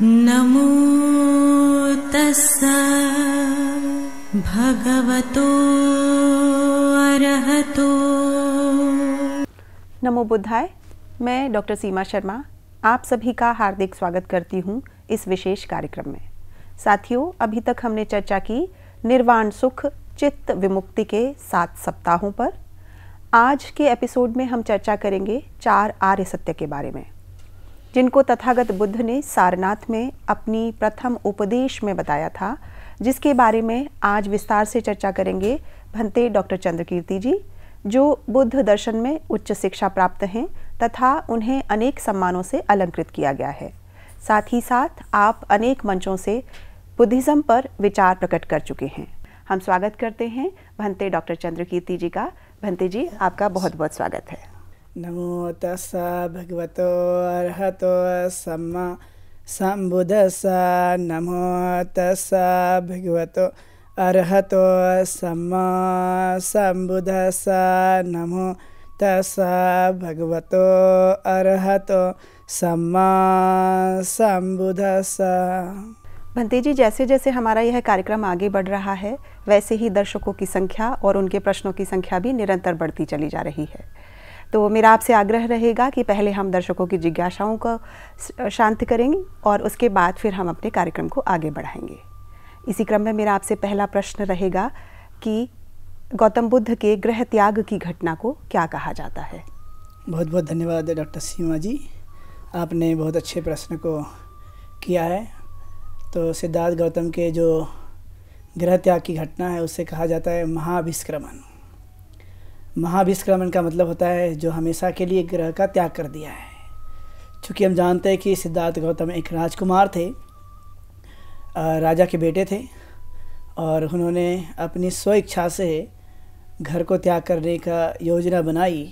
नमो तस् भगवतो अरहतो नमो बुद्धाय मैं डॉक्टर सीमा शर्मा आप सभी का हार्दिक स्वागत करती हूँ इस विशेष कार्यक्रम में साथियों अभी तक हमने चर्चा की निर्वाण सुख चित्त विमुक्ति के सात सप्ताहों पर आज के एपिसोड में हम चर्चा करेंगे चार आर्य सत्य के बारे में जिनको तथागत बुद्ध ने सारनाथ में अपनी प्रथम उपदेश में बताया था जिसके बारे में आज विस्तार से चर्चा करेंगे भंते डॉक्टर चंद्रकीर्ति जी जो बुद्ध दर्शन में उच्च शिक्षा प्राप्त हैं तथा उन्हें अनेक सम्मानों से अलंकृत किया गया है साथ ही साथ आप अनेक मंचों से बुद्धिज़्म पर विचार प्रकट कर चुके हैं हम स्वागत करते हैं भंते डॉक्टर चंद्रकीर्ति जी का भंते जी आपका बहुत बहुत स्वागत है नमो तस् भगवत अर्हत सम्मा नमो तस् भगवत अर्हत सम्मा नमो तस् भगवत अर्हत सम्मा सम्बुदस्स भंती जी जैसे जैसे हमारा यह कार्यक्रम आगे बढ़ रहा है वैसे ही दर्शकों की संख्या और उनके प्रश्नों की संख्या भी निरंतर बढ़ती चली जा रही है तो मेरा आपसे आग्रह रहेगा कि पहले हम दर्शकों की जिज्ञासाओं को शांत करेंगे और उसके बाद फिर हम अपने कार्यक्रम को आगे बढ़ाएंगे इसी क्रम में मेरा आपसे पहला प्रश्न रहेगा कि गौतम बुद्ध के ग्रह त्याग की घटना को क्या कहा जाता है बहुत बहुत धन्यवाद डॉक्टर सीमा जी आपने बहुत अच्छे प्रश्न को किया है तो सिद्धार्थ गौतम के जो ग्रह त्याग की घटना है उसे कहा जाता है महाभिष्क्रमण महाविष्क्रमण का मतलब होता है जो हमेशा के लिए ग्रह का त्याग कर दिया है चूँकि हम जानते हैं कि सिद्धार्थ गौतम एक राजकुमार थे राजा के बेटे थे और उन्होंने अपनी स्व इच्छा से घर को त्याग करने का योजना बनाई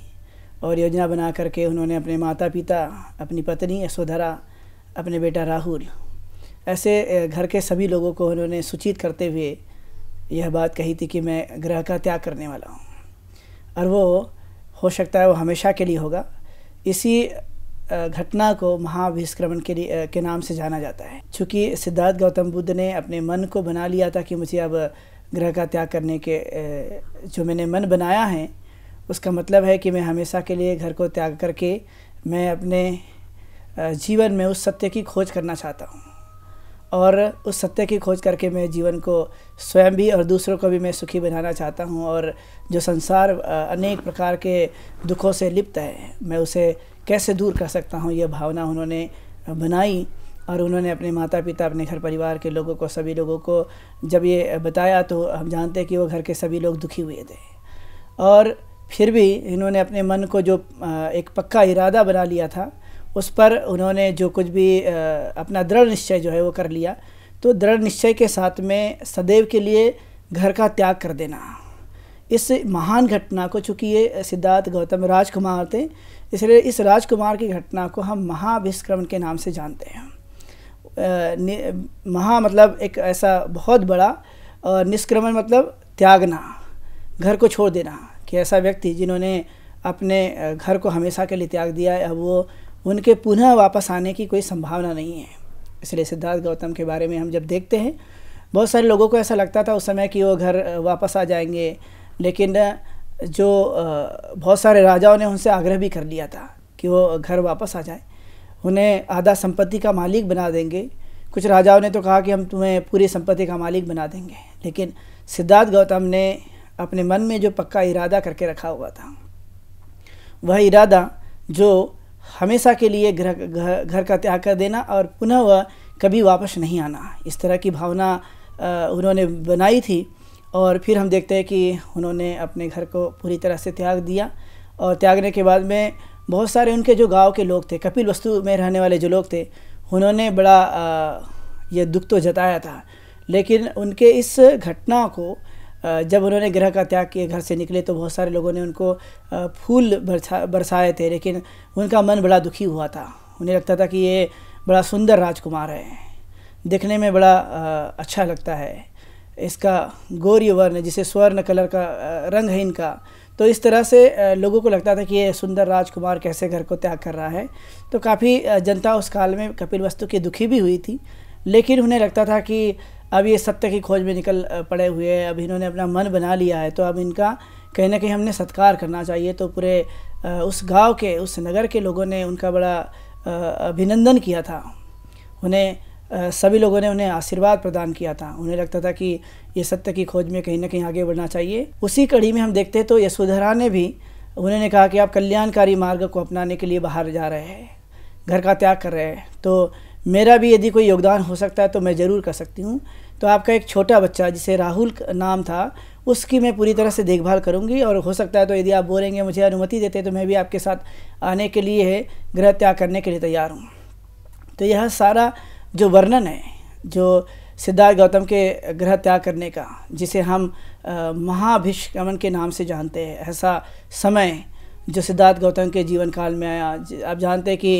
और योजना बना करके उन्होंने अपने माता पिता अपनी पत्नी यशोधरा अपने बेटा राहुल ऐसे घर के सभी लोगों को उन्होंने सूचित करते हुए यह बात कही थी कि मैं ग्रह का त्याग करने वाला हूँ और वो हो सकता है वो हमेशा के लिए होगा इसी घटना को महाभिष्क्रमण के लिए के नाम से जाना जाता है चूँकि सिद्धार्थ गौतम बुद्ध ने अपने मन को बना लिया था कि मुझे अब ग्रह का त्याग करने के जो मैंने मन बनाया है उसका मतलब है कि मैं हमेशा के लिए घर को त्याग करके मैं अपने जीवन में उस सत्य की खोज करना चाहता हूँ और उस सत्य की खोज करके मैं जीवन को स्वयं भी और दूसरों को भी मैं सुखी बनाना चाहता हूँ और जो संसार अनेक प्रकार के दुखों से लिप्त है मैं उसे कैसे दूर कर सकता हूँ यह भावना उन्होंने बनाई और उन्होंने अपने माता पिता अपने घर परिवार के लोगों को सभी लोगों को जब ये बताया तो हम जानते हैं कि वो घर के सभी लोग दुखी हुए थे और फिर भी इन्होंने अपने मन को जो एक पक्का इरादा बना लिया था उस पर उन्होंने जो कुछ भी अपना दृढ़ निश्चय जो है वो कर लिया तो दृढ़ निश्चय के साथ में सदैव के लिए घर का त्याग कर देना इस महान घटना को चूँकि ये सिद्धार्थ गौतम राजकुमार थे इसलिए इस राजकुमार की घटना को हम महाभिष्क्रमण के नाम से जानते हैं महा मतलब एक ऐसा बहुत बड़ा और निष्क्रमण मतलब त्यागना घर को छोड़ देना कि ऐसा व्यक्ति जिन्होंने अपने घर को हमेशा के लिए त्याग दिया है अब वो उनके पुनः वापस आने की कोई संभावना नहीं है इसलिए सिद्धार्थ गौतम के बारे में हम जब देखते हैं बहुत सारे लोगों को ऐसा लगता था उस समय कि वो घर वापस आ जाएंगे लेकिन जो बहुत सारे राजाओं ने उनसे आग्रह भी कर लिया था कि वो घर वापस आ जाए उन्हें आधा संपत्ति का मालिक बना देंगे कुछ राजाओं ने तो कहा कि हम तुम्हें पूरी संपत्ति का मालिक बना देंगे लेकिन सिद्धार्थ गौतम ने अपने मन में जो पक्का इरादा करके रखा हुआ था वह इरादा जो हमेशा के लिए घर घर घर का त्याग कर देना और पुनः वह कभी वापस नहीं आना इस तरह की भावना उन्होंने बनाई थी और फिर हम देखते हैं कि उन्होंने अपने घर को पूरी तरह से त्याग दिया और त्यागने के बाद में बहुत सारे उनके जो गांव के लोग थे कपिल वस्तु में रहने वाले जो लोग थे उन्होंने बड़ा यह दुख तो जताया था लेकिन उनके इस घटना को जब उन्होंने ग्रह का त्याग किए घर से निकले तो बहुत सारे लोगों ने उनको फूल बरसा बरसाए थे लेकिन उनका मन बड़ा दुखी हुआ था उन्हें लगता था कि ये बड़ा सुंदर राजकुमार है देखने में बड़ा अच्छा लगता है इसका गौरी वर्ण जिसे स्वर्ण कलर का रंग है इनका तो इस तरह से लोगों को लगता था कि ये सुंदर राजकुमार कैसे घर को त्याग कर रहा है तो काफ़ी जनता उस काल में कपिल वस्तु की दुखी भी हुई थी लेकिन उन्हें लगता था कि अब ये सत्य की खोज में निकल पड़े हुए हैं अब इन्होंने अपना मन बना लिया है तो अब इनका कहीं ना कहीं हमने सत्कार करना चाहिए तो पूरे उस गांव के उस नगर के लोगों ने उनका बड़ा अभिनंदन किया था उन्हें सभी लोगों ने उन्हें आशीर्वाद प्रदान किया था उन्हें लगता था कि ये सत्य की खोज में कहीं ना कहीं आगे बढ़ना चाहिए उसी कड़ी में हम देखते हैं तो यशोधरा ने भी उन्होंने कहा कि आप कल्याणकारी मार्ग को अपनाने के लिए बाहर जा रहे हैं घर का त्याग कर रहे हैं तो मेरा भी यदि कोई योगदान हो सकता है तो मैं ज़रूर कर सकती हूँ तो आपका एक छोटा बच्चा जिसे राहुल नाम था उसकी मैं पूरी तरह से देखभाल करूँगी और हो सकता है तो यदि आप बोलेंगे मुझे अनुमति देते तो मैं भी आपके साथ आने के लिए है गृह त्याग करने के लिए तैयार हूँ तो यह सारा जो वर्णन है जो सिद्धार्थ गौतम के ग्रह त्याग करने का जिसे हम महाभिष्क्रमण के नाम से जानते हैं ऐसा समय जो सिद्धार्थ गौतम के जीवन काल में आया आप जानते हैं कि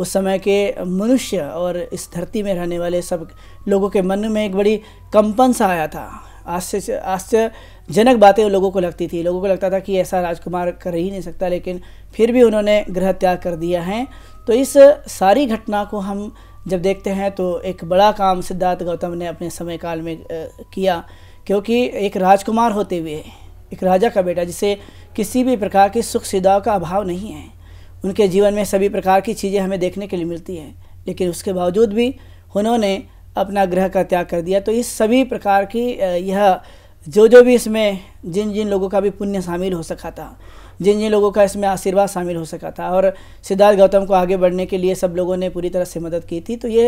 उस समय के मनुष्य और इस धरती में रहने वाले सब लोगों के मन में एक बड़ी कंपन सा आया था आश्चर्य आश्चर्यजनक बातें लोगों को लगती थी लोगों को लगता था कि ऐसा राजकुमार कर ही नहीं सकता लेकिन फिर भी उन्होंने गृह त्याग कर दिया है तो इस सारी घटना को हम जब देखते हैं तो एक बड़ा काम सिद्धार्थ गौतम ने अपने समय काल में किया क्योंकि एक राजकुमार होते हुए एक राजा का बेटा जिसे किसी भी प्रकार की सुख सुविधाओं का अभाव नहीं है उनके जीवन में सभी प्रकार की चीज़ें हमें देखने के लिए मिलती हैं लेकिन उसके बावजूद भी उन्होंने अपना ग्रह का त्याग कर दिया तो इस सभी प्रकार की यह जो जो भी इसमें जिन जिन लोगों का भी पुण्य शामिल हो सका था जिन जिन लोगों का इसमें आशीर्वाद शामिल हो सका था और सिद्धार्थ गौतम को आगे बढ़ने के लिए सब लोगों ने पूरी तरह से मदद की थी तो ये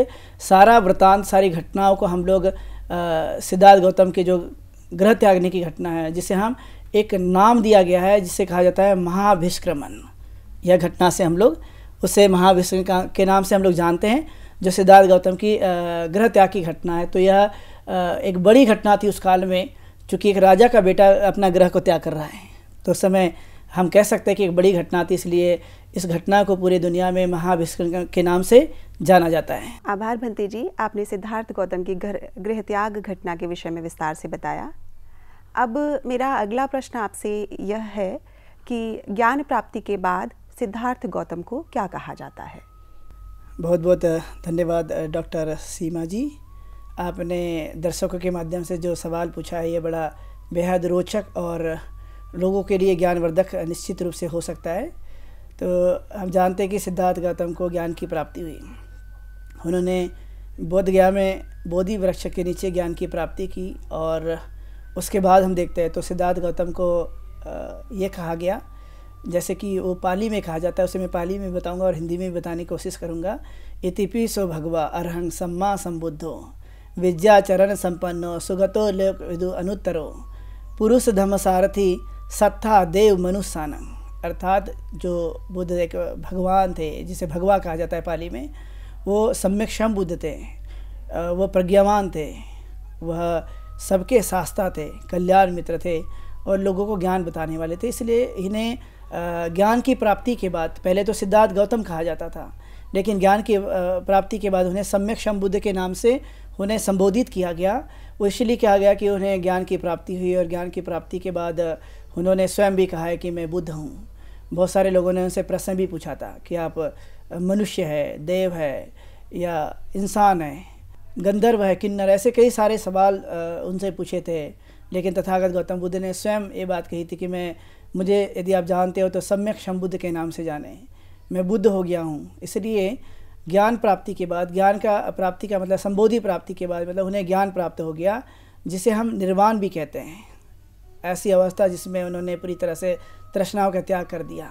सारा वृतांत सारी घटनाओं को हम लोग सिद्धार्थ गौतम के जो ग्रह त्यागने की घटना है जिसे हम एक नाम दिया गया है जिसे कहा जाता है महाभिष्क्रमण यह घटना से हम लोग उसे महाभिष्क्रम के नाम से हम लोग जानते हैं जो सिद्धार्थ गौतम की ग्रह त्याग की घटना है तो यह एक बड़ी घटना थी उस काल में चूँकि एक राजा का बेटा अपना ग्रह को त्याग कर रहा है तो उस समय हम कह सकते हैं कि एक बड़ी घटना थी इसलिए इस घटना को पूरी दुनिया में महाभिष्क्रम के नाम से जाना जाता है आभार भंती जी आपने सिद्धार्थ गौतम की घर गृह त्याग घटना के विषय में विस्तार से बताया अब मेरा अगला प्रश्न आपसे यह है कि ज्ञान प्राप्ति के बाद सिद्धार्थ गौतम को क्या कहा जाता है बहुत बहुत धन्यवाद डॉक्टर सीमा जी आपने दर्शकों के माध्यम से जो सवाल पूछा है ये बड़ा बेहद रोचक और लोगों के लिए ज्ञानवर्धक निश्चित रूप से हो सकता है तो हम जानते हैं कि सिद्धार्थ गौतम को ज्ञान की प्राप्ति हुई उन्होंने बोधगया में बोधि वृक्ष के नीचे ज्ञान की प्राप्ति की और उसके बाद हम देखते हैं तो सिद्धार्थ गौतम को ये कहा गया जैसे कि वो पाली में कहा जाता है उसे मैं पाली में बताऊंगा और हिंदी में भी बताने की कोशिश करूंगा इतिपि सो भगवा अरहंग सम्मा सम्बुद्धो विद्याचरण संपन्नो सुगतो लोक विदु अनुत्तरो पुरुष धम सारथी सत्था देव मनुष्यानम अर्थात जो बुद्ध एक भगवान थे जिसे भगवा कहा जाता है पाली में वो सम्यक्षम बुद्ध थे वो प्रज्ञावान थे वह सबके सास्ता थे कल्याण मित्र थे और लोगों को ज्ञान बताने वाले थे इसलिए इन्हें ज्ञान की प्राप्ति के बाद पहले तो सिद्धार्थ गौतम कहा जाता था लेकिन ज्ञान की प्राप्ति के बाद उन्हें सम्यक शम्बुद्ध के नाम से उन्हें संबोधित किया गया वो इसलिए कहा गया कि उन्हें ज्ञान की प्राप्ति हुई और ज्ञान की प्राप्ति के बाद उन्होंने स्वयं भी कहा है कि मैं बुद्ध हूँ बहुत सारे लोगों ने उनसे प्रश्न भी पूछा था कि आप मनुष्य है देव है या इंसान है गंधर्व है किन्नर ऐसे कई सारे सवाल उनसे पूछे थे लेकिन तथागत गौतम बुद्ध ने स्वयं ये बात कही थी कि मैं मुझे यदि आप जानते हो तो सम्यक शम्बुद्ध के नाम से जाने मैं बुद्ध हो गया हूँ इसलिए ज्ञान प्राप्ति के बाद ज्ञान का प्राप्ति का मतलब संबोधि प्राप्ति के बाद मतलब उन्हें ज्ञान प्राप्त हो गया जिसे हम निर्वाण भी कहते हैं ऐसी अवस्था जिसमें उन्होंने पूरी तरह से तृष्णाओं का त्याग कर दिया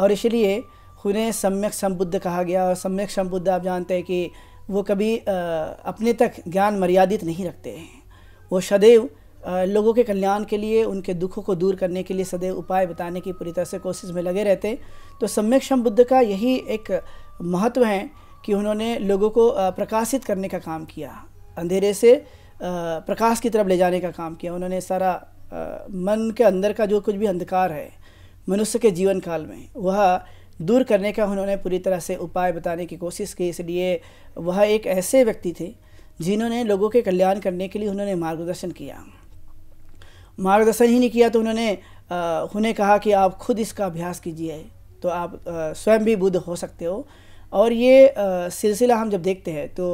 और इसलिए उन्हें सम्यक संबुद्ध कहा गया और सम्यक संबुद्ध आप जानते हैं कि वो कभी अपने तक ज्ञान मर्यादित नहीं रखते हैं वो सदैव लोगों के कल्याण के लिए उनके दुखों को दूर करने के लिए सदैव उपाय बताने की पूरी तरह से कोशिश में लगे रहते तो सम्यक शम बुद्ध का यही एक महत्व है कि उन्होंने लोगों को प्रकाशित करने का काम किया अंधेरे से प्रकाश की तरफ ले जाने का काम किया उन्होंने सारा मन के अंदर का जो कुछ भी अंधकार है मनुष्य के जीवन काल में वह दूर करने का उन्होंने पूरी तरह से उपाय बताने की कोशिश की इसलिए वह एक ऐसे व्यक्ति थे जिन्होंने लोगों के कल्याण करने के लिए उन्होंने मार्गदर्शन किया मार्गदर्शन ही नहीं किया तो उन्होंने उन्हें कहा कि आप खुद इसका अभ्यास कीजिए तो आप स्वयं भी बुद्ध हो सकते हो और ये सिलसिला हम जब देखते हैं तो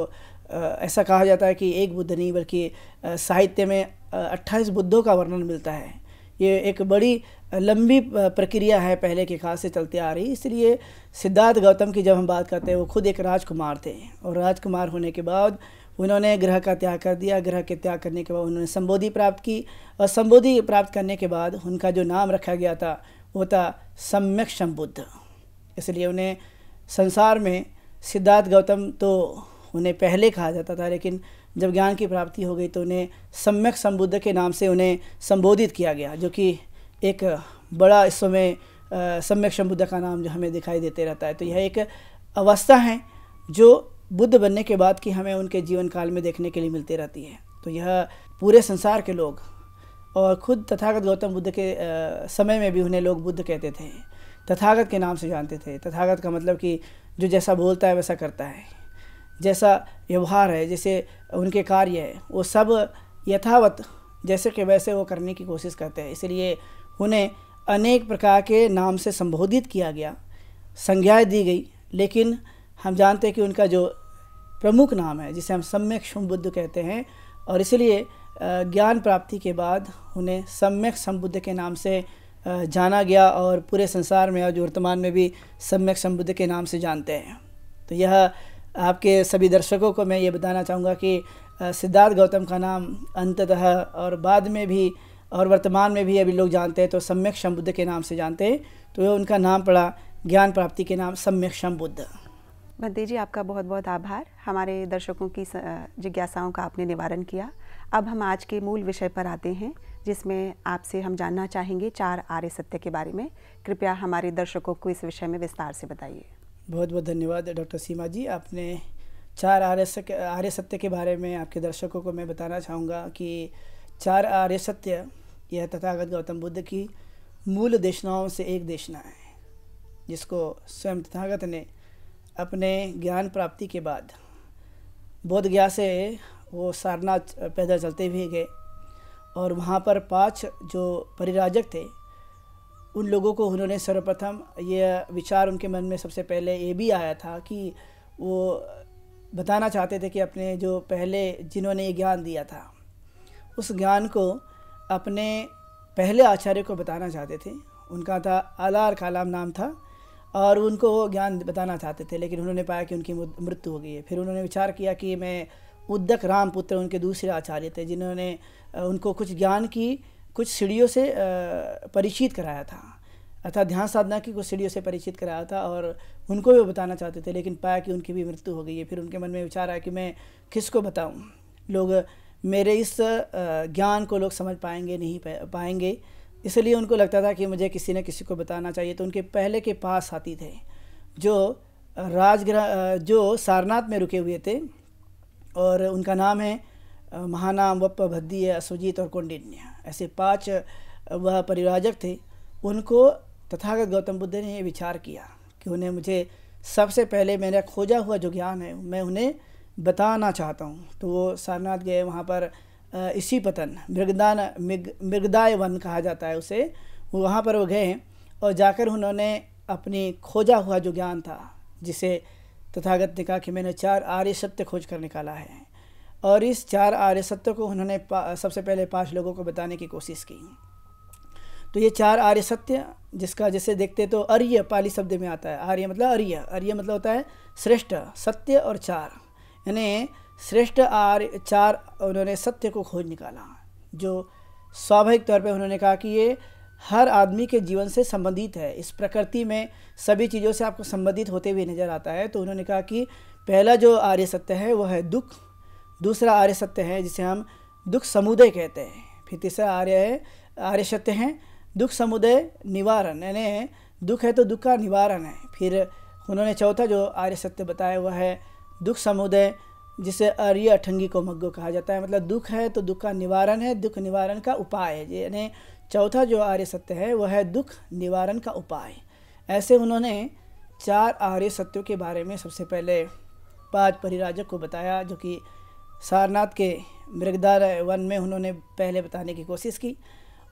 ऐसा कहा जाता है कि एक बुद्ध नहीं बल्कि साहित्य में अट्ठाईस बुद्धों का वर्णन मिलता है ये एक बड़ी लंबी प्रक्रिया है पहले के खास से चलते आ रही इसलिए सिद्धार्थ गौतम की जब हम बात करते हैं वो खुद एक राजकुमार थे और राजकुमार होने के बाद उन्होंने ग्रह का त्याग कर दिया ग्रह के त्याग करने के बाद उन्होंने संबोधि प्राप्त की और संबोधि प्राप्त करने के बाद उनका जो नाम रखा गया था वो था सम्यक सम्बुद्ध इसलिए उन्हें संसार में सिद्धार्थ गौतम तो उन्हें पहले कहा जाता था लेकिन जब ज्ञान की प्राप्ति हो गई तो उन्हें सम्यक सम्बुद्ध के नाम से उन्हें संबोधित किया गया जो कि एक बड़ा इस समय सम्यक सम्बुद्ध का नाम जो हमें दिखाई देते रहता है तो यह एक अवस्था है जो बुद्ध बनने के बाद की हमें उनके जीवन काल में देखने के लिए मिलती रहती है तो यह पूरे संसार के लोग और खुद तथागत गौतम बुद्ध के समय में भी उन्हें लोग बुद्ध कहते थे तथागत के नाम से जानते थे तथागत का मतलब कि जो जैसा बोलता है वैसा करता है जैसा व्यवहार है जैसे उनके कार्य है वो सब यथावत जैसे कि वैसे वो करने की कोशिश करते हैं इसलिए उन्हें अनेक प्रकार के नाम से संबोधित किया गया संज्ञाएँ दी गई लेकिन हम जानते हैं कि उनका जो प्रमुख नाम है जिसे हम सम्यक बुद्ध कहते हैं और इसलिए ज्ञान प्राप्ति के बाद उन्हें सम्यक सम्बुद्ध के नाम से जाना गया और पूरे संसार में और जो वर्तमान में भी सम्यक सम्बुद्ध के नाम से जानते हैं तो यह आपके सभी दर्शकों को मैं ये बताना चाहूँगा कि सिद्धार्थ गौतम का नाम अंततः और बाद में भी और वर्तमान में भी अभी लोग जानते हैं तो सम्यक शम्बुद्ध के नाम से जानते हैं तो उनका नाम पड़ा ज्ञान प्राप्ति के नाम सम्यक शम्बुद्ध भद्दे जी आपका बहुत बहुत आभार हमारे दर्शकों की जिज्ञासाओं का आपने निवारण किया अब हम आज के मूल विषय पर आते हैं जिसमें आपसे हम जानना चाहेंगे चार आर्य सत्य के बारे में कृपया हमारे दर्शकों को इस विषय में विस्तार से बताइए बहुत बहुत धन्यवाद डॉक्टर सीमा जी आपने चार आर्य सत्य आर्य सत्य के बारे में आपके दर्शकों को मैं बताना चाहूँगा कि चार आर्य सत्य यह तथागत गौतम बुद्ध की मूल देशनाओं से एक देशना है जिसको स्वयं तथागत ने अपने ज्ञान प्राप्ति के बाद बोध गया से वो सारनाथ पैदल चलते भी गए और वहाँ पर पांच जो परिराजक थे उन लोगों को उन्होंने सर्वप्रथम यह विचार उनके मन में सबसे पहले ये भी आया था कि वो बताना चाहते थे कि अपने जो पहले जिन्होंने ये ज्ञान दिया था उस ज्ञान को अपने पहले आचार्य को बताना चाहते थे उनका था आलार कालाम नाम था और उनको वो ज्ञान बताना चाहते थे लेकिन उन्होंने पाया कि उनकी मृत्यु हो गई है फिर उन्होंने विचार किया कि मैं उद्दक रामपुत्र उनके दूसरे आचार्य थे जिन्होंने उनको कुछ ज्ञान की कुछ सीढ़ियों से परिचित कराया था अर्थात ध्यान साधना की कुछ सीढ़ियों से परिचित कराया था और उनको भी बताना चाहते थे लेकिन पाया कि उनकी भी मृत्यु हो गई है फिर उनके मन में विचार आया कि मैं किसको बताऊं लोग मेरे इस ज्ञान को लोग समझ पाएंगे नहीं पाएंगे इसलिए उनको लगता था कि मुझे किसी न किसी को बताना चाहिए तो उनके पहले के पास साथी थे जो राजगृह जो सारनाथ में रुके हुए थे और उनका नाम है महानाम वप भद्दीय असुजीत और कौंडिन्य ऐसे पांच वह परिवाजक थे उनको तथागत गौतम बुद्ध ने ये विचार किया कि उन्हें मुझे सबसे पहले मेरा खोजा हुआ जो ज्ञान है मैं उन्हें बताना चाहता हूँ तो वो सारनाथ गए वहाँ पर इसी पतन मृगदान मृग मृगदाय वन कहा जाता है उसे वहाँ पर वो गए और जाकर उन्होंने अपनी खोजा हुआ जो ज्ञान था जिसे तथागत ने कहा कि मैंने चार आर्य सत्य खोज कर निकाला है और इस चार आर्य सत्य को उन्होंने सबसे पहले पाँच लोगों को बताने की कोशिश की तो ये चार आर्य सत्य जिसका जैसे देखते तो अर्य पाली शब्द में आता है आर्य मतलब अर्य अर्य मतलब होता है श्रेष्ठ सत्य और चार यानी श्रेष्ठ आर्य चार उन्होंने सत्य को खोज निकाला जो स्वाभाविक तौर पर उन्होंने कहा कि ये हर आदमी के जीवन से संबंधित है इस प्रकृति में सभी चीज़ों से आपको संबंधित होते हुए नज़र आता है तो उन्होंने कहा कि पहला जो आर्य सत्य है वह है दुख दूसरा आर्य सत्य है जिसे हम दुख समुदय कहते हैं फिर तीसरा आर्य है आर्य सत्य है दुख समुदय निवारण यानी दुख है तो दुख का निवारण है फिर उन्होंने चौथा जो आर्य सत्य बताया हुआ है दुख समुदय जिसे आर्य अठंगी को मग्गो कहा जाता है मतलब दुख है तो दुख का निवारण है दुख निवारण का उपाय है यानी चौथा जो आर्य सत्य है वह है दुख निवारण का उपाय ऐसे उन्होंने चार आर्य सत्यों के बारे में सबसे पहले पाँच परिराजक को बताया जो कि सारनाथ के मृगदार वन में उन्होंने पहले बताने की कोशिश की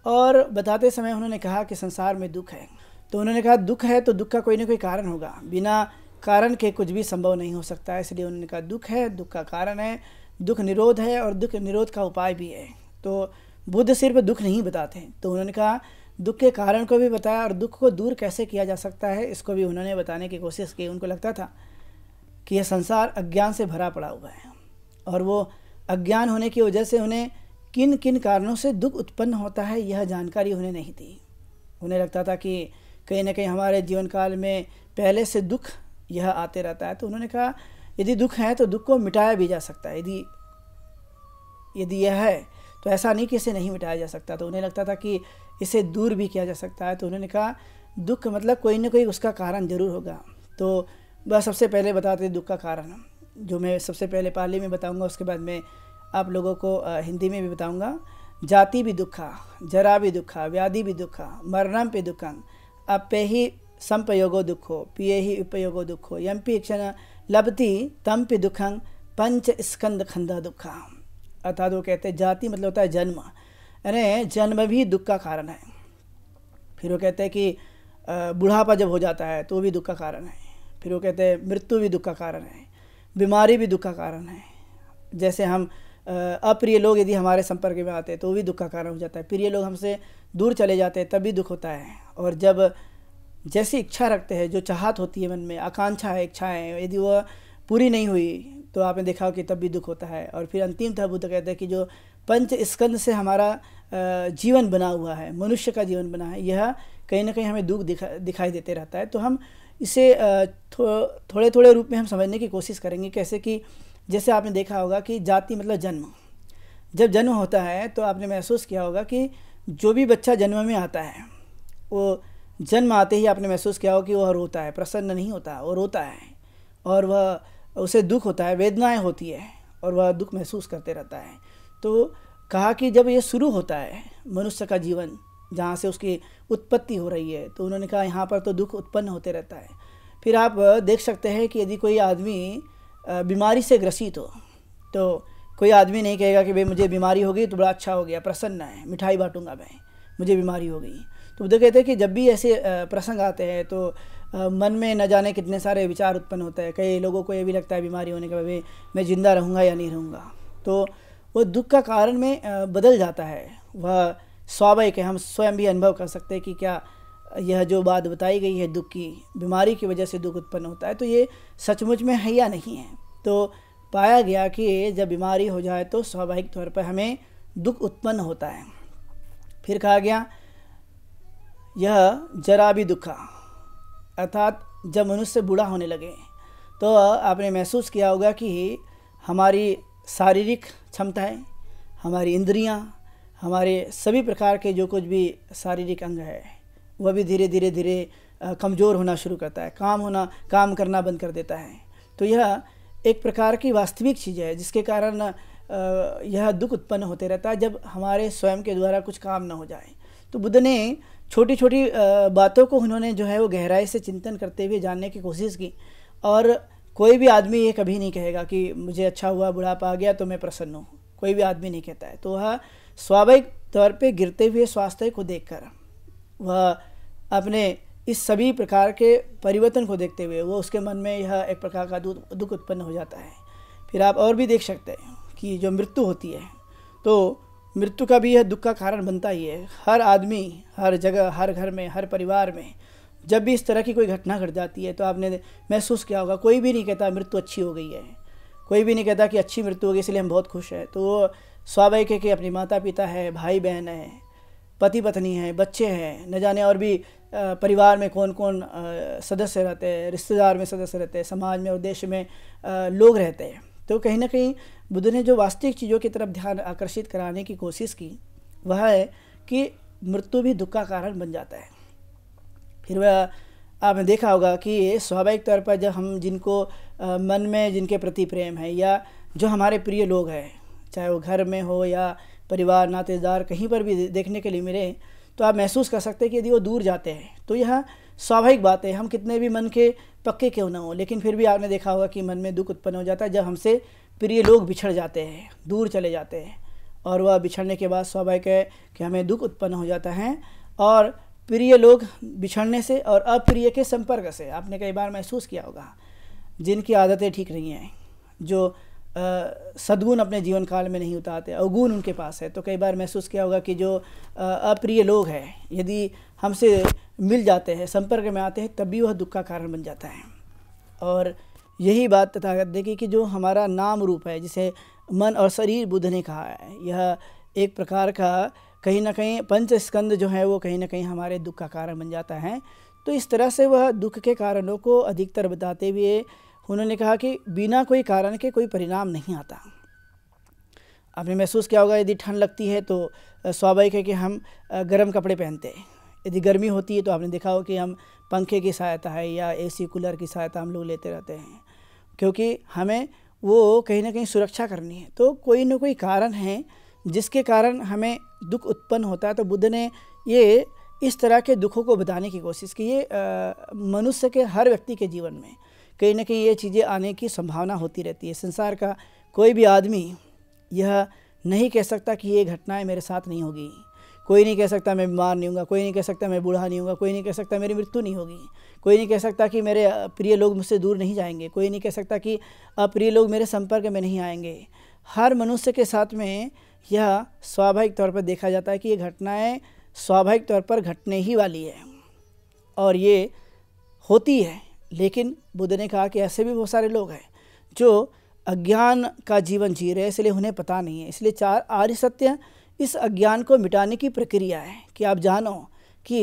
और बताते समय उन्होंने कहा कि संसार में दुख है तो उन्होंने कहा दुख है तो दुख का कोई ना कोई कारण होगा बिना कारण के कुछ भी संभव नहीं हो सकता इसलिए उन्होंने कहा दुख है दुख का कारण है दुख निरोध है और दुख निरोध का उपाय भी है तो बुद्ध सिर्फ दुख नहीं बताते तो उन्होंने कहा दुख के कारण को भी बताया और दुख को दूर कैसे किया जा सकता है इसको भी उन्होंने बताने की कोशिश की उनको लगता था कि यह संसार अज्ञान से भरा पड़ा हुआ है और वो अज्ञान होने की वजह से उन्हें किन किन कारणों से दुख उत्पन्न होता है यह जानकारी उन्हें नहीं थी उन्हें लगता था कि कहीं ना कहीं हमारे जीवन काल में पहले से दुख यह आते रहता है तो उन्होंने कहा यदि दुख है तो दुख को मिटाया भी जा सकता है यदि यदि यह है तो ऐसा नहीं कि इसे नहीं मिटाया जा सकता तो उन्हें लगता था कि इसे दूर भी किया जा सकता है तो उन्होंने कहा दुख मतलब कोई ना कोई उसका कारण जरूर होगा तो वह सबसे पहले बताते दुख का कारण जो मैं सबसे पहले पाली में बताऊंगा उसके बाद मैं आप लोगों को हिंदी में भी बताऊंगा जाति भी दुखा जरा भी दुखा व्याधि भी दुखा मरणम पे दुखं अपे ही संपयोगो दुखो पिए ही उपयोगो दुखो यम पी क्षण लबती तम पे दुखंग पंच स्कंद खंदा दुखा अर्थात वो कहते हैं जाति मतलब होता है जन्म अरे जन्म भी दुख का कारण है फिर वो कहते हैं कि बुढ़ापा जब हो जाता है तो भी दुख का कारण है फिर वो कहते हैं मृत्यु भी दुख का कारण है बीमारी भी दुख का कारण है जैसे हम अप्रिय लोग यदि हमारे संपर्क में आते हैं तो वो भी दुख का कारण हो जाता है प्रिय लोग हमसे दूर चले जाते हैं तब भी दुख होता है और जब जैसी इच्छा रखते हैं जो चाहत होती है मन में आकांक्षा है इच्छाएँ यदि वह पूरी नहीं हुई तो आपने देखा हो कि तब भी दुख होता है और फिर अंतिम था बुद्ध कहते हैं कि जो पंच स्कंद से हमारा जीवन बना हुआ है मनुष्य का जीवन बना है यह कहीं ना कहीं हमें दुख दिखा दिखाई देते रहता है तो हम इसे थो, थोड़े थोड़े रूप में हम समझने की कोशिश करेंगे कैसे कि जैसे आपने देखा होगा कि जाति मतलब जन्म जब जन्म होता है तो आपने महसूस किया होगा कि जो भी बच्चा जन्म में आता है वो जन्म आते ही आपने महसूस किया हो कि वह रोता है प्रसन्न नहीं होता वो रोता है और वह उसे दुख होता है वेदनाएं होती है और वह दुख महसूस करते रहता है तो कहा कि जब ये शुरू होता है मनुष्य का जीवन जहाँ से उसकी उत्पत्ति हो रही है तो उन्होंने कहा यहाँ पर तो दुख उत्पन्न होते रहता है फिर आप देख सकते हैं कि यदि कोई आदमी बीमारी से ग्रसित हो तो कोई आदमी नहीं कहेगा कि भाई मुझे बीमारी हो गई तो बड़ा अच्छा हो गया प्रसन्न है मिठाई बांटूंगा मैं मुझे बीमारी हो गई तो बुद्ध कहते हैं कि जब भी ऐसे प्रसंग आते हैं तो मन में न जाने कितने सारे विचार उत्पन्न होते हैं कई लोगों को ये भी लगता है बीमारी होने के बाद मैं ज़िंदा रहूँगा या नहीं रहूँगा तो वो दुख का कारण में बदल जाता है वह स्वाभाविक है हम स्वयं भी अनुभव कर सकते हैं कि क्या यह जो बात बताई गई है दुख की बीमारी की वजह से दुख उत्पन्न होता है तो ये सचमुच में है या नहीं है तो पाया गया कि जब बीमारी हो जाए तो स्वाभाविक तौर पर हमें दुख उत्पन्न होता है फिर कहा गया यह जरा भी दुखा अर्थात जब मनुष्य बूढ़ा होने लगे तो आपने महसूस किया होगा कि हमारी शारीरिक क्षमताएं हमारी इंद्रियां, हमारे सभी प्रकार के जो कुछ भी शारीरिक अंग है वह भी धीरे धीरे धीरे कमज़ोर होना शुरू करता है काम होना काम करना बंद कर देता है तो यह एक प्रकार की वास्तविक चीज़ है जिसके कारण यह दुख उत्पन्न होते रहता है जब हमारे स्वयं के द्वारा कुछ काम ना हो जाए तो बुद्ध ने छोटी छोटी बातों को उन्होंने जो है वो गहराई से चिंतन करते हुए जानने की कोशिश की और कोई भी आदमी ये कभी नहीं कहेगा कि मुझे अच्छा हुआ बुढ़ापा आ गया तो मैं प्रसन्न हूँ कोई भी आदमी नहीं कहता है तो वह स्वाभाविक तौर पर गिरते हुए स्वास्थ्य को देखकर वह अपने इस सभी प्रकार के परिवर्तन को देखते हुए वो उसके मन में यह एक प्रकार का दुख उत्पन्न हो जाता है फिर आप और भी देख सकते हैं कि जो मृत्यु होती है तो मृत्यु का भी यह दुख का कारण बनता ही है हर आदमी हर जगह हर घर में हर परिवार में जब भी इस तरह की कोई घटना घट जाती है तो आपने महसूस किया होगा कोई भी नहीं कहता मृत्यु अच्छी हो गई है कोई भी नहीं कहता कि अच्छी मृत्यु हो गई इसलिए हम बहुत खुश हैं तो वो स्वाभाविक है कि अपने माता पिता है भाई बहन है पति पत्नी है बच्चे हैं न जाने और भी परिवार में कौन कौन सदस्य रहते हैं रिश्तेदार में सदस्य रहते हैं समाज में और देश में लोग रहते हैं तो कहीं ना कहीं बुद्ध ने जो वास्तविक चीज़ों की तरफ ध्यान आकर्षित कराने की कोशिश की वह है कि मृत्यु भी दुख का कारण बन जाता है फिर वह आपने देखा होगा कि स्वाभाविक तौर पर जब हम जिनको मन में जिनके प्रति प्रेम है या जो हमारे प्रिय लोग हैं चाहे वो घर में हो या परिवार नातेदार कहीं पर भी देखने के लिए मिले तो आप महसूस कर सकते हैं कि यदि वो दूर जाते हैं तो यह स्वाभाविक बात है हम कितने भी मन के पक्के क्यों ना हो लेकिन फिर भी आपने देखा होगा कि मन में दुख उत्पन्न हो जाता है जब हमसे प्रिय लोग बिछड़ जाते हैं दूर चले जाते हैं और वह बिछड़ने के बाद स्वाभाविक है कि हमें दुख उत्पन्न हो जाता है और प्रिय लोग बिछड़ने से और अप्रिय के संपर्क से आपने कई बार महसूस किया होगा जिनकी आदतें ठीक नहीं हैं जो सदगुण अपने जीवन काल में नहीं उतारते अवगुण उनके पास है तो कई बार महसूस किया होगा कि जो अप्रिय लोग हैं यदि हमसे मिल जाते हैं संपर्क में आते हैं तब भी वह दुख का कारण बन जाता है और यही बात तथागत देखिए कि जो हमारा नाम रूप है जिसे मन और शरीर बुद्ध ने कहा है यह एक प्रकार का कहीं ना कहीं पंच स्कंद जो है वो कहीं ना कहीं हमारे दुख का कारण बन जाता है तो इस तरह से वह दुख के कारणों को अधिकतर बताते हुए उन्होंने कहा कि बिना कोई कारण के कोई परिणाम नहीं आता आपने महसूस किया होगा यदि ठंड लगती है तो स्वाभाविक है कि हम गर्म कपड़े पहनते हैं यदि गर्मी होती है तो आपने देखा हो कि हम पंखे की सहायता है या एसी कूलर की सहायता हम लोग लेते रहते हैं क्योंकि हमें वो कहीं ना कहीं सुरक्षा करनी है तो कोई ना कोई कारण है जिसके कारण हमें दुख उत्पन्न होता है तो बुद्ध ने ये इस तरह के दुखों को बताने की कोशिश की ये मनुष्य के हर व्यक्ति के जीवन में कहीं ना कहीं ये चीज़ें आने की संभावना होती रहती है संसार का कोई भी आदमी यह नहीं कह सकता कि ये घटनाएं मेरे साथ नहीं होगी कोई नहीं कह सकता मैं बीमार नहीं हूँगा कोई नहीं कह सकता मैं बूढ़ा नहीं हूँगा कोई नहीं कह सकता मेरी मृत्यु नहीं होगी कोई नहीं कह सकता कि मेरे प्रिय लोग मुझसे दूर नहीं जाएंगे कोई नहीं कह सकता कि अप्रिय लोग मेरे संपर्क में नहीं आएंगे हर मनुष्य के साथ में यह स्वाभाविक तौर पर देखा जाता है कि ये घटनाएँ स्वाभाविक तौर पर घटने ही वाली है और ये होती है लेकिन बुद्ध ने कहा कि ऐसे भी बहुत सारे लोग हैं जो अज्ञान का जीवन जी रहे हैं इसलिए उन्हें पता नहीं है इसलिए चार आर्य सत्य इस अज्ञान को मिटाने की प्रक्रिया है कि आप जानो कि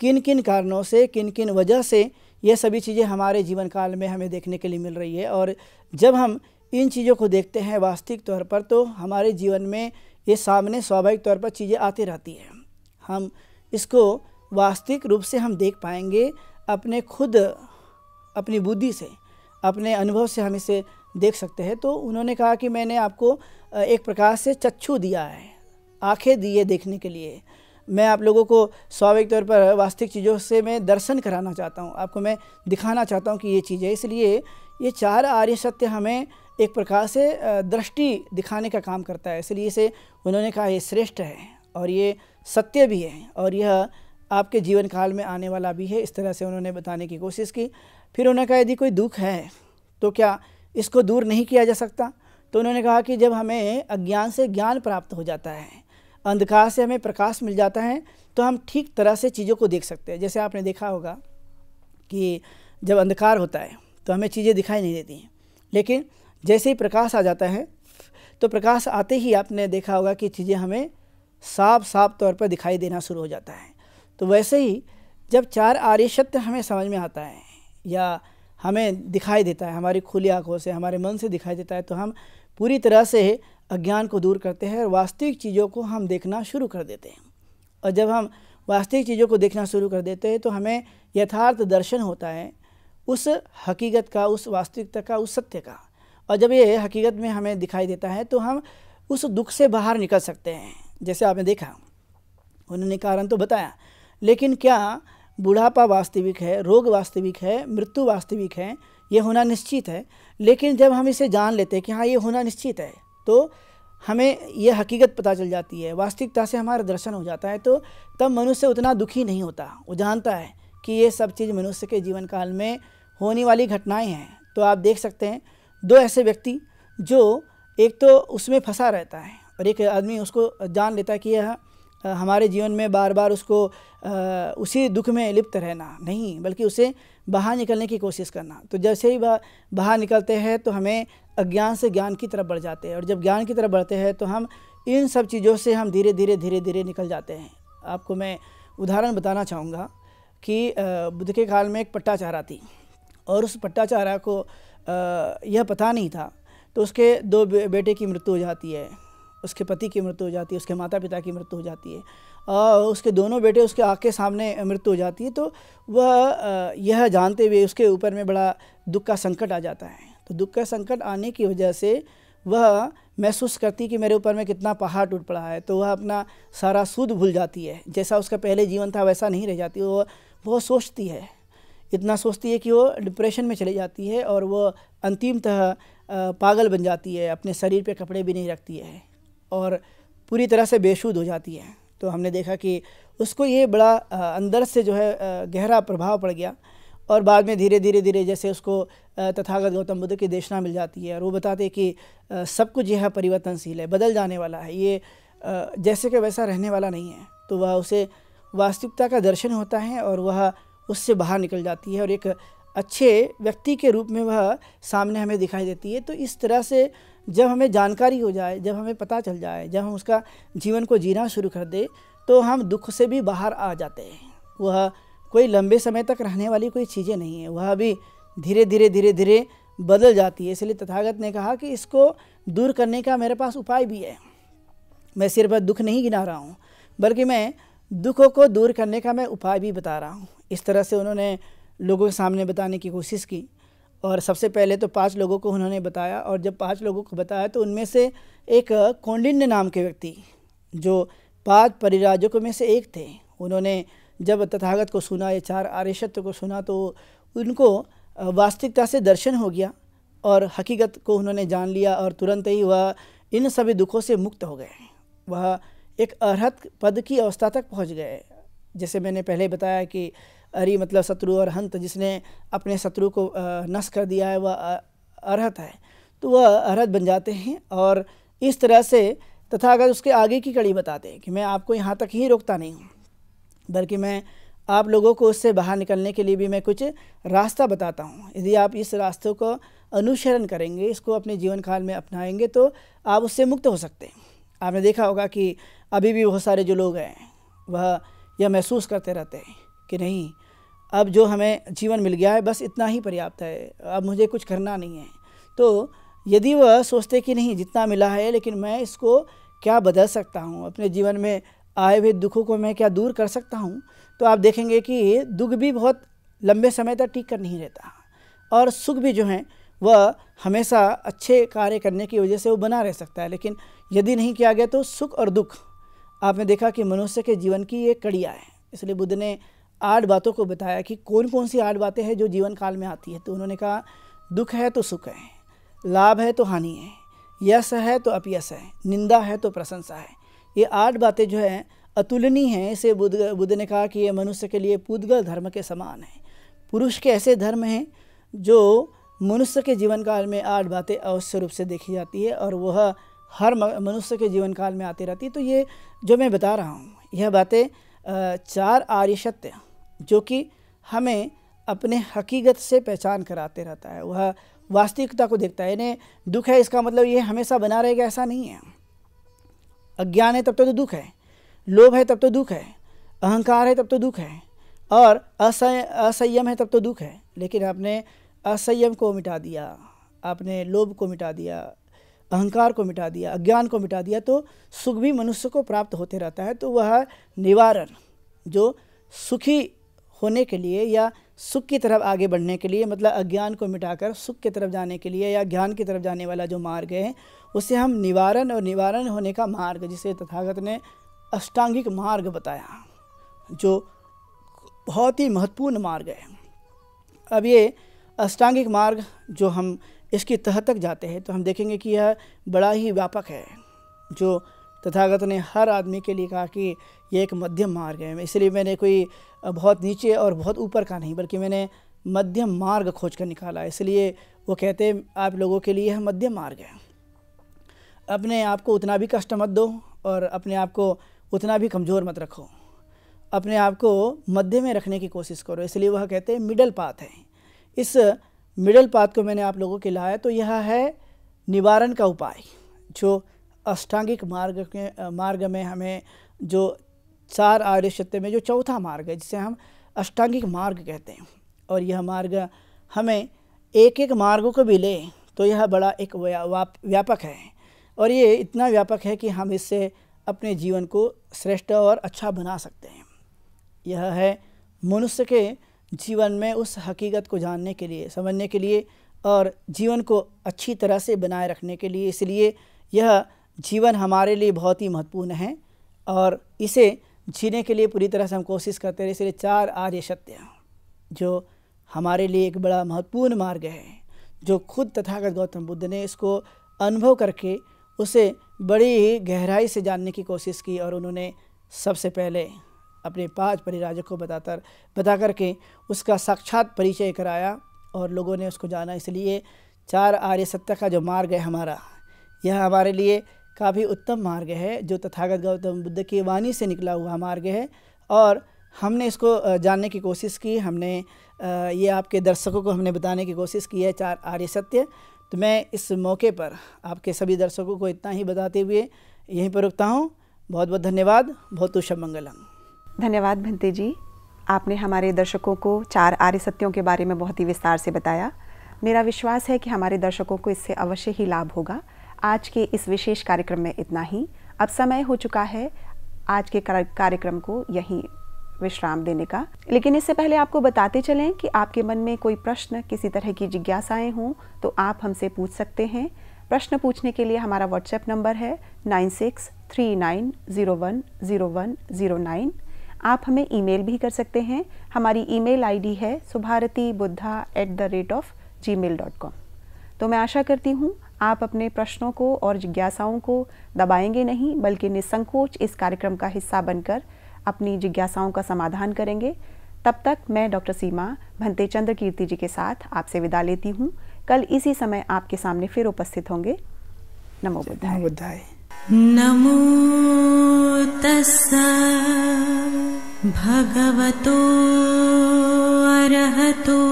किन किन कारणों से किन किन वजह से ये सभी चीज़ें हमारे जीवन काल में हमें देखने के लिए मिल रही है और जब हम इन चीज़ों को देखते हैं वास्तविक तौर पर तो हमारे जीवन में ये सामने स्वाभाविक तौर पर चीज़ें आती रहती हैं हम इसको वास्तविक रूप से हम देख पाएंगे अपने खुद अपनी बुद्धि से अपने अनुभव से हम इसे देख सकते हैं तो उन्होंने कहा कि मैंने आपको एक प्रकार से चक्षु दिया है आंखें दिए देखने के लिए मैं आप लोगों को स्वाभाविक तौर पर वास्तविक चीज़ों से मैं दर्शन कराना चाहता हूँ आपको मैं दिखाना चाहता हूँ कि ये चीज़ है इसलिए ये चार आर्य सत्य हमें एक प्रकार से दृष्टि दिखाने का काम करता है इसलिए इसे उन्होंने कहा ये श्रेष्ठ है और ये सत्य भी है और यह आपके जीवन काल में आने वाला भी है इस तरह से उन्होंने बताने की कोशिश की फिर उन्होंने कहा यदि कोई दुख है तो क्या इसको दूर नहीं किया जा सकता तो उन्होंने कहा कि जब हमें अज्ञान से ज्ञान प्राप्त हो जाता है अंधकार से हमें प्रकाश मिल जाता है तो हम ठीक तरह से चीज़ों को देख सकते हैं जैसे आपने देखा होगा कि जब अंधकार होता है तो हमें चीज़ें दिखाई नहीं देती हैं लेकिन जैसे ही प्रकाश आ जाता है तो प्रकाश आते ही आपने देखा होगा कि चीज़ें हमें साफ साफ तौर पर दिखाई देना शुरू हो जाता है तो वैसे ही जब चार आर्य सत्य हमें समझ में आता है या हमें दिखाई देता है हमारी खुली आँखों से हमारे मन से दिखाई देता है तो हम पूरी तरह से अज्ञान को दूर करते हैं और वास्तविक चीज़ों को हम देखना शुरू कर देते हैं और जब हम वास्तविक चीज़ों को देखना शुरू कर देते हैं तो हमें यथार्थ दर्शन होता है उस हकीकत का उस वास्तविकता का उस सत्य का और जब ये हकीकत में हमें दिखाई देता है तो हम उस दुख से बाहर निकल सकते हैं जैसे आपने देखा उन्होंने कारण तो बताया लेकिन क्या बुढ़ापा वास्तविक है रोग वास्तविक है मृत्यु वास्तविक है ये होना निश्चित है लेकिन जब हम इसे जान लेते हैं कि हाँ ये होना निश्चित है तो हमें यह हकीकत पता चल जाती है वास्तविकता से हमारा दर्शन हो जाता है तो तब मनुष्य उतना दुखी नहीं होता वो जानता है कि ये सब चीज़ मनुष्य के जीवन काल में होने वाली घटनाएं हैं तो आप देख सकते हैं दो ऐसे व्यक्ति जो एक तो उसमें फंसा रहता है और एक आदमी उसको जान लेता है कि यह हमारे जीवन में बार बार उसको उसी दुख में लिप्त रहना नहीं बल्कि उसे बाहर निकलने की कोशिश करना तो जैसे ही बाहर निकलते हैं तो हमें अज्ञान से ज्ञान की तरफ बढ़ जाते हैं और जब ज्ञान की तरफ बढ़ते हैं तो हम इन सब चीज़ों से हम धीरे धीरे धीरे धीरे निकल जाते हैं आपको मैं उदाहरण बताना चाहूँगा कि बुद्ध के काल में एक पट्टाचारा थी और उस पट्टाचारा को यह पता नहीं था तो उसके दो बेटे की मृत्यु हो जाती है उसके पति की मृत्यु हो जाती है उसके माता पिता की मृत्यु हो जाती है आ, उसके दोनों बेटे उसके आँख के सामने मृत्यु हो जाती है तो वह यह जानते हुए उसके ऊपर में बड़ा दुख का संकट आ जाता है तो दुख का संकट आने की वजह से वह महसूस करती कि मेरे ऊपर में कितना पहाड़ टूट पड़ा है तो वह अपना सारा सूद भूल जाती है जैसा उसका पहले जीवन था वैसा नहीं रह जाती वो वह सोचती है इतना सोचती है कि वो डिप्रेशन में चली जाती है और वो अंतिमतः पागल बन जाती है अपने शरीर पे कपड़े भी नहीं रखती है और पूरी तरह से बेशुद हो जाती है तो हमने देखा कि उसको ये बड़ा अंदर से जो है गहरा प्रभाव पड़ गया और बाद में धीरे धीरे धीरे जैसे उसको तथागत गौतम बुद्ध की देशना मिल जाती है और वो बताते कि सब कुछ यह परिवर्तनशील है बदल जाने वाला है ये जैसे कि वैसा रहने वाला नहीं है तो वह उसे वास्तविकता का दर्शन होता है और वह उससे बाहर निकल जाती है और एक अच्छे व्यक्ति के रूप में वह सामने हमें दिखाई देती है तो इस तरह से जब हमें जानकारी हो जाए जब हमें पता चल जाए जब हम उसका जीवन को जीना शुरू कर दे तो हम दुख से भी बाहर आ जाते हैं वह कोई लंबे समय तक रहने वाली कोई चीज़ें नहीं है वह भी धीरे धीरे धीरे धीरे बदल जाती है इसलिए तथागत ने कहा कि इसको दूर करने का मेरे पास उपाय भी है मैं सिर्फ दुख नहीं गिना रहा हूँ बल्कि मैं दुखों को दूर करने का मैं उपाय भी बता रहा हूँ इस तरह से उन्होंने लोगों के सामने बताने की कोशिश की और सबसे पहले तो पांच लोगों को उन्होंने बताया और जब पांच लोगों को बताया तो उनमें से एक कौंडिन्य नाम के व्यक्ति जो पांच परिराजकों में से एक थे उन्होंने जब तथागत को सुना ये चार आर्यशत्व को सुना तो उनको वास्तविकता से दर्शन हो गया और हकीकत को उन्होंने जान लिया और तुरंत ही वह इन सभी दुखों से मुक्त हो गए वह एक अर्हत पद की अवस्था तक पहुंच गए जैसे मैंने पहले बताया कि अरि मतलब शत्रु और हंत जिसने अपने शत्रु को नष्ट कर दिया है वह अरहत है तो वह अरहत बन जाते हैं और इस तरह से तथा अगर उसके आगे की कड़ी बताते हैं कि मैं आपको यहाँ तक ही रोकता नहीं हूँ बल्कि मैं आप लोगों को उससे बाहर निकलने के लिए भी मैं कुछ रास्ता बताता हूँ यदि आप इस रास्ते को अनुसरण करेंगे इसको अपने जीवन काल में अपनाएंगे तो आप उससे मुक्त हो सकते हैं आपने देखा होगा कि अभी भी बहुत सारे जो लोग हैं वह यह महसूस करते रहते हैं कि नहीं अब जो हमें जीवन मिल गया है बस इतना ही पर्याप्त है अब मुझे कुछ करना नहीं है तो यदि वह सोचते कि नहीं जितना मिला है लेकिन मैं इसको क्या बदल सकता हूँ अपने जीवन में आए हुए दुखों को मैं क्या दूर कर सकता हूँ तो आप देखेंगे कि दुख भी बहुत लंबे समय तक टीक कर नहीं रहता और सुख भी जो हैं वह हमेशा अच्छे कार्य करने की वजह से वो बना रह सकता है लेकिन यदि नहीं किया गया तो सुख और दुख आपने देखा कि मनुष्य के जीवन की एक कड़िया है इसलिए बुद्ध ने आठ बातों को बताया कि कौन कौन सी आठ बातें हैं जो जीवन काल में आती है तो उन्होंने कहा दुख है तो सुख है लाभ है तो हानि है यश है तो अपयश है निंदा है तो प्रशंसा है ये आठ बातें जो है अतुलनीय हैं इसे बुद्ध बुद्ध ने कहा कि ये मनुष्य के लिए पूदगल धर्म के समान है पुरुष के ऐसे धर्म हैं जो मनुष्य के जीवन काल में आठ बातें अवश्य रूप से देखी जाती है और वह हर मनुष्य के जीवन काल में आती रहती है तो ये जो मैं बता रहा हूँ यह बातें चार आर्य सत्य जो कि हमें अपने हकीकत से पहचान कराते रहता है वह वास्तविकता को देखता है यानी दुख है इसका मतलब ये हमेशा बना रहेगा ऐसा नहीं है अज्ञान है तब तो, तो दुख है लोभ है तब तो दुख है अहंकार है तब तो दुख है और असंय असंयम है तब तो दुख है लेकिन आपने असंयम को मिटा दिया आपने लोभ को मिटा दिया अहंकार को मिटा दिया अज्ञान को मिटा दिया तो सुख भी मनुष्य को प्राप्त होते रहता है तो वह निवारण जो सुखी होने के लिए या सुख की तरफ आगे बढ़ने के लिए मतलब अज्ञान को मिटाकर सुख की तरफ जाने के लिए या ज्ञान की तरफ जाने वाला जो मार्ग है उसे हम निवारण और निवारण होने का मार्ग जिसे तथागत ने अष्टांगिक मार्ग बताया जो बहुत ही महत्वपूर्ण मार्ग है अब ये अष्टांगिक मार्ग जो हम इसकी तह तक जाते हैं तो हम देखेंगे कि यह बड़ा ही व्यापक है जो तथागत ने हर आदमी के लिए कहा कि यह एक मध्यम मार्ग है इसलिए मैंने कोई बहुत नीचे और बहुत ऊपर का नहीं बल्कि मैंने मध्यम मार्ग खोज कर निकाला इसलिए वो कहते हैं आप लोगों के लिए यह मध्यम मार्ग है अपने आप को उतना भी कष्ट मत दो और अपने आप को उतना भी कमज़ोर मत रखो अपने आप को मध्य में रखने की कोशिश करो इसलिए वह कहते हैं मिडल पाथ है इस मिडल पाथ को मैंने आप लोगों के लाया तो यह है निवारण का उपाय जो अष्टांगिक मार्ग के मार्ग में हमें जो चार आर्य सत्य में जो चौथा मार्ग है जिसे हम अष्टांगिक मार्ग कहते हैं और यह मार्ग हमें एक एक मार्ग को भी ले तो यह बड़ा एक व्यापक है और ये इतना व्यापक है कि हम इससे अपने जीवन को श्रेष्ठ और अच्छा बना सकते हैं यह है मनुष्य के जीवन में उस हकीकत को जानने के लिए समझने के लिए और जीवन को अच्छी तरह से बनाए रखने के लिए इसलिए यह जीवन हमारे लिए बहुत ही महत्वपूर्ण है और इसे जीने के लिए पूरी तरह से हम कोशिश करते रहे इसलिए चार आर्य सत्य जो हमारे लिए एक बड़ा महत्वपूर्ण मार्ग है जो खुद तथागत गौतम बुद्ध ने इसको अनुभव करके उसे बड़ी ही गहराई से जानने की कोशिश की और उन्होंने सबसे पहले अपने पांच परिराजक को बताकर बता करके उसका साक्षात परिचय कराया और लोगों ने उसको जाना इसलिए चार आर्य सत्य का जो मार्ग है हमारा यह हमारे लिए काफ़ी उत्तम मार्ग है जो तथागत गौतम बुद्ध की वाणी से निकला हुआ मार्ग है और हमने इसको जानने की कोशिश की हमने ये आपके दर्शकों को हमने बताने की कोशिश की है चार आर्य सत्य तो मैं इस मौके पर आपके सभी दर्शकों को इतना ही बताते हुए यहीं पर रुकता हूँ बहुत बहुत धन्यवाद बहुत उषभ मंगलम धन्यवाद भंते जी आपने हमारे दर्शकों को चार आर्य सत्यों के बारे में बहुत ही विस्तार से बताया मेरा विश्वास है कि हमारे दर्शकों को इससे अवश्य ही लाभ होगा आज के इस विशेष कार्यक्रम में इतना ही अब समय हो चुका है आज के कार्यक्रम को यहीं विश्राम देने का लेकिन इससे पहले आपको बताते चलें कि आपके मन में कोई प्रश्न किसी तरह की जिज्ञासाएं हों तो आप हमसे पूछ सकते हैं प्रश्न पूछने के लिए हमारा व्हाट्सएप नंबर है nine six three nine zero one zero one zero nine आप हमें ईमेल भी कर सकते हैं हमारी ईमेल आईडी है Subharti Buddha at the rate of Gmail dot com तो मैं आशा करती हूँ आप अपने प्रश्नों को और जिज्ञासाओं को दबाएंगे नहीं बल्कि निसंकोच इस कार्यक्रम का हिस्सा बनकर अपनी जिज्ञासाओं का समाधान करेंगे तब तक मैं डॉक्टर सीमा भंते चंद्र कीर्ति जी के साथ आपसे विदा लेती हूँ कल इसी समय आपके सामने फिर उपस्थित होंगे नमो बुद्धाय नमो तस्स अरहतो